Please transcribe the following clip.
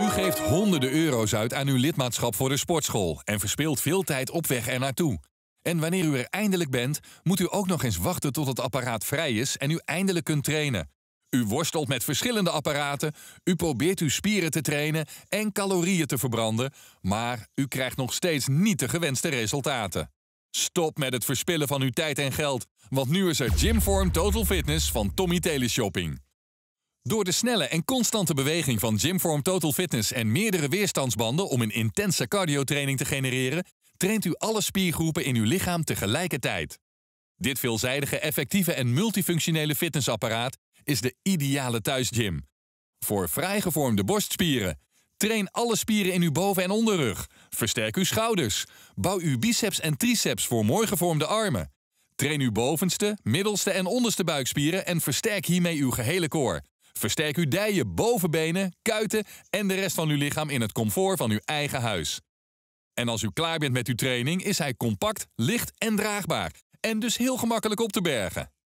U geeft honderden euro's uit aan uw lidmaatschap voor de sportschool en verspeelt veel tijd op weg er naartoe. En wanneer u er eindelijk bent, moet u ook nog eens wachten tot het apparaat vrij is en u eindelijk kunt trainen. U worstelt met verschillende apparaten, u probeert uw spieren te trainen en calorieën te verbranden, maar u krijgt nog steeds niet de gewenste resultaten. Stop met het verspillen van uw tijd en geld, want nu is er Gymform Total Fitness van Tommy Teleshopping. Door de snelle en constante beweging van Gymform Total Fitness en meerdere weerstandsbanden om een intense cardiotraining te genereren, traint u alle spiergroepen in uw lichaam tegelijkertijd. Dit veelzijdige, effectieve en multifunctionele fitnessapparaat is de ideale thuisgym. Voor vrijgevormde gevormde borstspieren. Train alle spieren in uw boven- en onderrug. Versterk uw schouders. Bouw uw biceps en triceps voor mooi gevormde armen. Train uw bovenste, middelste en onderste buikspieren en versterk hiermee uw gehele koor. Versterk uw dijen, bovenbenen, kuiten en de rest van uw lichaam in het comfort van uw eigen huis. En als u klaar bent met uw training, is hij compact, licht en draagbaar. En dus heel gemakkelijk op te bergen.